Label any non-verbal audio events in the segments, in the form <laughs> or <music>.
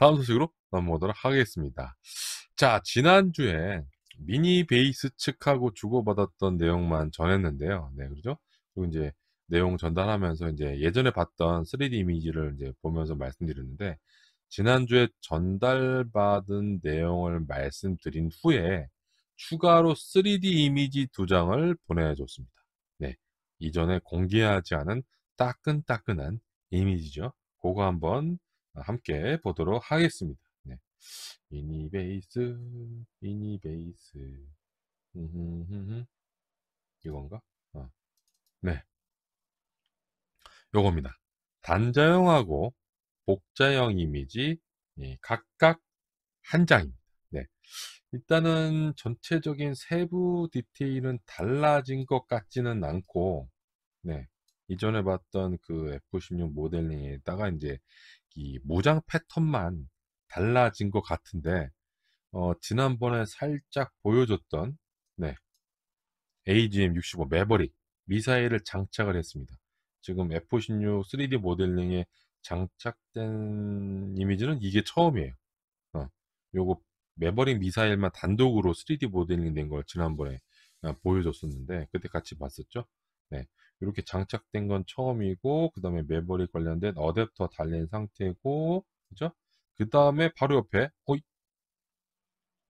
다음 소식으로 넘어오도록 하겠습니다. 자, 지난주에 미니 베이스 측하고 주고받았던 내용만 전했는데요. 네, 그렇죠? 그리고 이제 내용 전달하면서 이제 예전에 봤던 3D 이미지를 이제 보면서 말씀드렸는데 지난주에 전달받은 내용을 말씀드린 후에 추가로 3D 이미지 두 장을 보내줬습니다. 네, 이전에 공개하지 않은 따끈따끈한 이미지죠. 그거 한번 함께 보도록 하겠습니다. 네. 이니베이스, 이니베이스. 이건가? 어. 네. 요겁니다. 단자형하고 복자형 이미지 예, 각각 한 장입니다. 네. 일단은 전체적인 세부 디테일은 달라진 것 같지는 않고, 네. 이전에 봤던 그 F16 모델링에다가 이제 이 모장 패턴만 달라진 것 같은데 어, 지난번에 살짝 보여줬던 네, AGM-65 매버릭 미사일을 장착을 했습니다. 지금 F-16 3D 모델링에 장착된 이미지는 이게 처음이에요. 어, 요거 매버릭 미사일만 단독으로 3D 모델링 된 걸 지난번에 어, 보여줬었는데 그때 같이 봤었죠. 네, 이렇게 장착된 건 처음이고 그 다음에 메모리 관련된 어댑터 달린 상태고 그죠? 그 다음에 바로 옆에 어,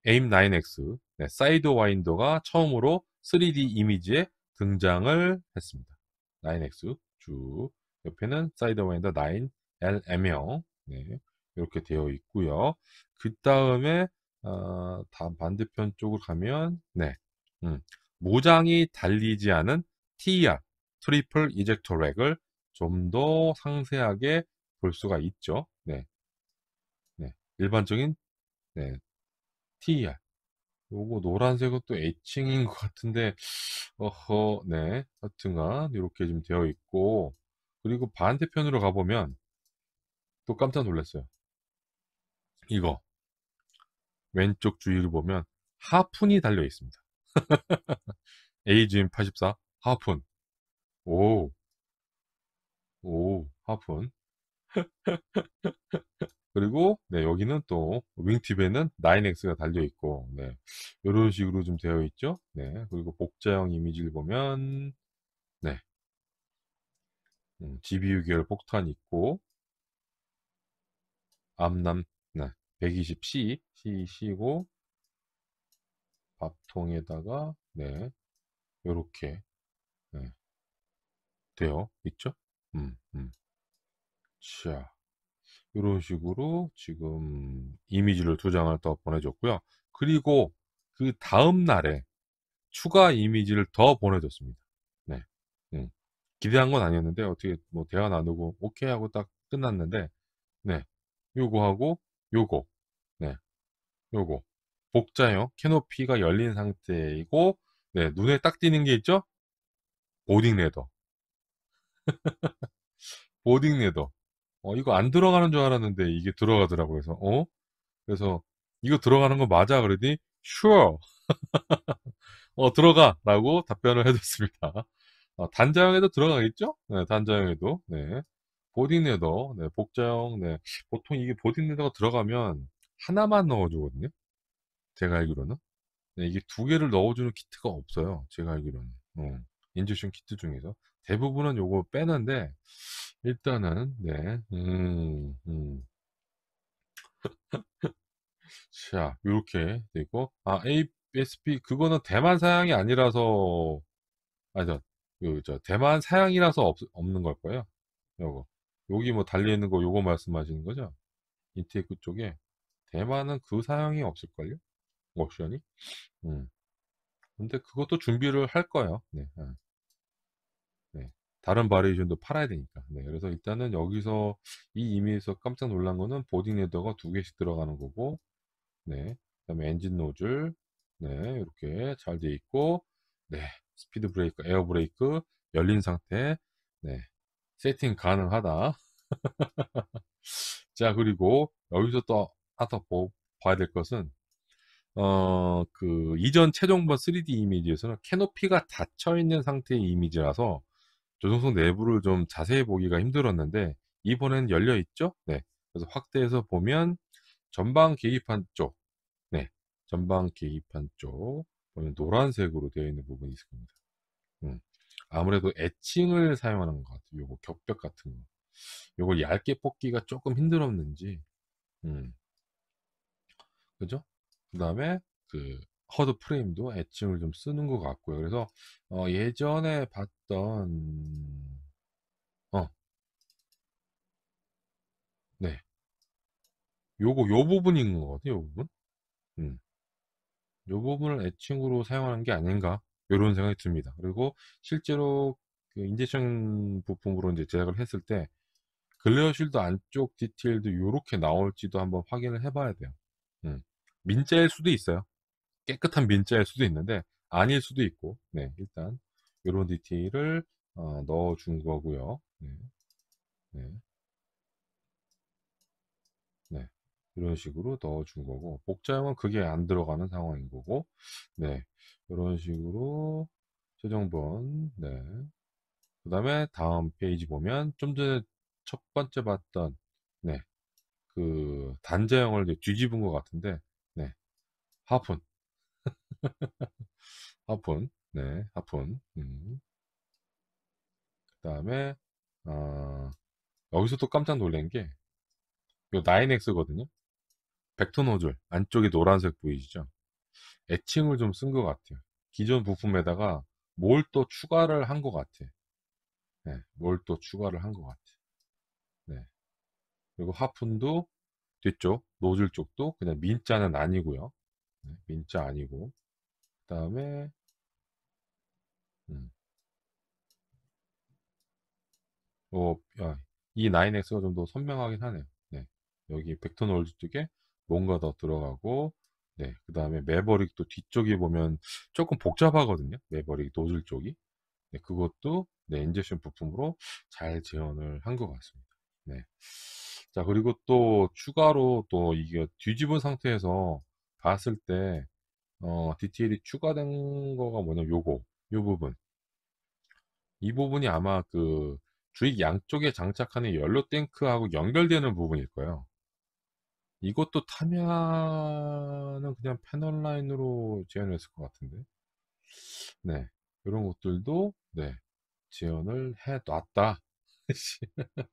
AIM9X 네, 사이드 와인더가 처음으로 3D 이미지에 등장을 했습니다. 9X 쭉 옆에는 사이드 와인더 9LM형 네, 이렇게 되어 있고요. 그 다음에 어, 다 반대편 쪽으로 가면 네, 음, 모장이 달리지 않은 TER, 트리플 이젝터 렉을 좀 더 상세하게 볼 수가 있죠. 네. 네. 일반적인 네. TER. 요거 노란색은 또 에칭인 것 같은데 어허 네 하여튼간 이렇게 지금 되어 있고 그리고 반대편으로 가보면 또 깜짝 놀랐어요 이거 왼쪽 주위를 보면 하푼이 달려 있습니다 AGM <laughs> 84 하푼. 오. 오, 하푼. <laughs> 그리고 네, 여기는 또 윙팁에는 9X가 달려 있고 네. 이런 식으로 좀 되어 있죠. 네. 그리고 복자형 이미지를 보면 네. 음, GBU 계열 폭탄 있고 암남 네. 120C C C고 밥통에다가 네. 요렇게 되어 있죠. 음, 음. 자, 이런 식으로 지금 이미지를 두 장을 더 보내줬고요. 그리고 그 다음 날에 추가 이미지를 더 보내줬습니다. 네, 음. 기대한 건 아니었는데 어떻게 뭐 대화 나누고 오케이 하고 딱 끝났는데, 네, 요거 하고 요거, 네, 요거 복자형 캐노피가 열린 상태이고, 네, 눈에 딱 띄는 게 있죠? 보딩 레더. <laughs> 보딩 레더. 어, 이거 안 들어가는 줄 알았는데 이게 들어가더라고. 그래서, 어? 그래서, 이거 들어가는 거 맞아? 그러니, sure. <laughs> 어, 들어가. 라고 답변을 해줬습니다. 어, 단자형에도 들어가겠죠? 네, 단자형에도. 네. 보딩 레더. 네, 복자형. 네. 보통 이게 보딩 레더가 들어가면 하나만 넣어주거든요. 제가 알기로는. 네, 이게 두 개를 넣어주는 키트가 없어요. 제가 알기로는. 어, 인젝션 키트 중에서. 대부분은 요거 빼는데 일단은 네. 음, 음. 자, 요렇게 되고 아, ASP 그거는 대만 사양이 아니라서 아니죠. 요저 대만 사양이라서 없, 없는 걸 거예요. 요거. 여기 뭐 달려 있는 거 요거 말씀하시는 거죠? 인테크 쪽에 대만은 그 사양이 없을걸요? 옵션이. 음. 근데 그것도 준비를 할 거예요. 네. 아. 네. 다른 바리에이션도 팔아야 되니까. 네. 그래서 일단은 여기서 이 이미에서 깜짝 놀란 거는 보딩 레더가 두 개씩 들어가는 거고, 네. 그다음에 엔진 노즐, 네. 이렇게 잘 돼 있고, 네. 스피드 브레이크, 에어 브레이크 열린 상태, 네. 세팅 가능하다. <laughs> 자, 그리고 여기서 또 하나 더 봐야 될 것은 어, 그 이전 최종본 3D 이미지에서는 캐노피가 닫혀 있는 상태의 이미지라서 조정석 내부를 좀 자세히 보기가 힘들었는데 이번엔 열려 있죠? 네. 그래서 확대해서 보면 전방 계기판 쪽, 네. 전방 계기판 쪽 보면 노란색으로 되어 있는 부분이 있을 겁니다. 음. 아무래도 애칭을 사용하는 것 같아요. 요거 격벽 같은 거. 요걸 얇게 뽑기가 조금 힘들었는지. 음. 그죠? 그 다음에 그 허드 프레임도 애칭을 좀 쓰는 것 같고요. 그래서 어, 예전에 봤던 어. 네. 요거 요 부분인 것같아요요 부분. 음. 요 부분을 애칭으로 사용하는 게 아닌가 이런 생각이 듭니다. 그리고 실제로 그 인젝션 부품으로 이제 제작을 했을 때 글레어 쉴드 안쪽 디테일도 이렇게 나올지도 한번 확인을 해봐야 돼요. 음. 민자일 수도 있어요. 깨끗한 민자일 수도 있는데 아닐 수도 있고 네 일단 이런 디테일을 어, 넣어준 거고요. 네. 네. 네. 이런 식으로 넣어준 거고 복자형은 그게 안 들어가는 상황인 거고 네 이런 식으로 최종본 네그 다음에 다음 페이지 보면 좀 전에 첫 번째 봤던 네그 단자형을 뒤집은 것 같은데 네 하푼 <laughs> 하푼. 네, 하푼. 음. 그 다음에, 어, 여기서 또 깜짝 놀란 게, 요 9X거든요. 벡터 노즐. 안쪽이 노란색 보이시죠? 애칭을 좀 쓴 것 같아요. 기존 부품에다가 뭘 또 추가를 한 것 같아. 네, 뭘또 추가를 한 것 같아. 네. 그리고 하푼도 뒤쪽, 노즐 쪽도 그냥 민자는 아니고요. 네, 민자 아니고. 다음에 음. 어, 야, 이 9X가 좀 더 선명하긴 하네요. 네. 여기 벡터 노이즈 쪽에 뭔가 더 들어가고 네. 그 다음에 매버릭도 뒤쪽에 보면 조금 복잡하거든요. 매버릭 노즐 쪽이. 네. 그것도 네. 인젝션 부품으로 잘 재현을 한 것 같습니다. 네. 자, 그리고 또 추가로 또 이게 뒤집은 상태에서 봤을 때 어, 디테일이 추가된 거가 뭐냐면 요거, 요 부분. 이 부분이 아마 그 주익 양쪽에 장착하는 연료 탱크하고 연결되는 부분일 거예요. 이것도 타면은 그냥 패널 라인으로 재현했을 것 같은데. 네. 이런 것들도, 네. 지원을 해 놨다. <laughs>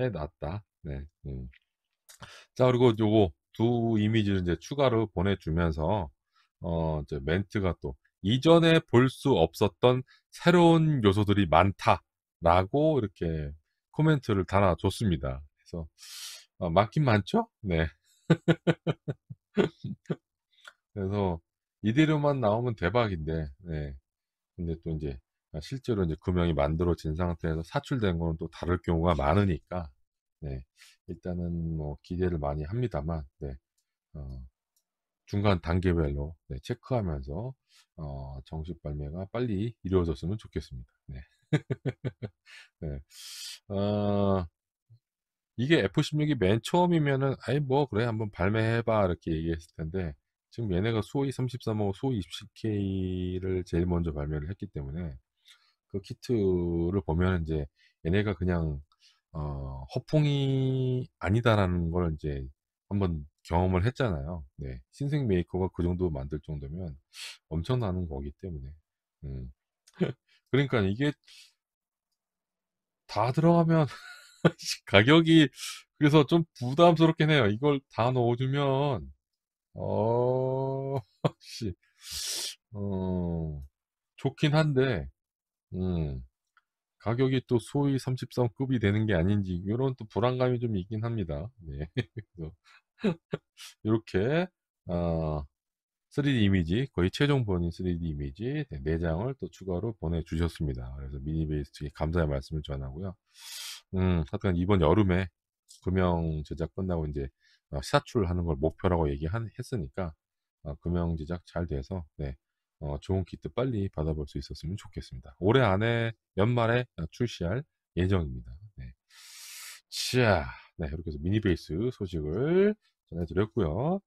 해 놨다. 네. 음. 자, 그리고 요거 두 이미지를 이제 추가로 보내주면서 어, 이제 멘트가 또 이전에 볼 수 없었던 새로운 요소들이 많다라고 이렇게 코멘트를 달아줬습니다. 그래서 어, 맞긴 많죠? 네. <laughs> 그래서 이대로만 나오면 대박인데, 네. 근데 또 이제 아, 실제로 이제 금형이 만들어진 상태에서 사출된 거는 또 다를 경우가 많으니까, 네. 일단은 뭐 기대를 많이 합니다만, 네. 어, 중간 단계별로 네, 체크하면서 어, 정식 발매가 빨리 이루어졌으면 좋겠습니다. 네. <laughs> 네. 어, 이게 F16이 맨 처음이면은 아이 뭐 그래 한번 발매해봐 이렇게 얘기했을 텐데 지금 얘네가 소이 33호, 소이 27K를 제일 먼저 발매를 했기 때문에 그 키트를 보면 이제 얘네가 그냥 어, 허풍이 아니다라는 걸 이제 한번 경험을 했잖아요. 네. 신생 메이커가 그 정도 만들 정도면 엄청나는 거기 때문에. 음. <laughs> 그러니까 이게 다 들어가면 <laughs> 가격이 그래서 좀 부담스럽긴 해요. 이걸 다 넣어주면 어, <laughs> 씨, 어, 좋긴 한데, 음, 가격이 또 소위 33급이 되는 게 아닌지 이런 또 불안감이 좀 있긴 합니다. 네, 이렇게 어, 3D 이미지 거의 최종 본인 3D 이미지 4장을 또 추가로 보내주셨습니다. 그래서 미니베이스 측에 감사의 말씀을 전하고요. 음, 하여튼 이번 여름에 금형 제작 끝나고 이제 어, 시사출하는 걸 목표라고 얘기했으니까 어, 금형 제작 잘 돼서 네, 어, 좋은 키트 빨리 받아볼 수 있었으면 좋겠습니다. 올해 안에 연말에 출시할 예정입니다. 네. 자, 네, 이렇게 해서 미니베이스 소식을 전해드렸고요.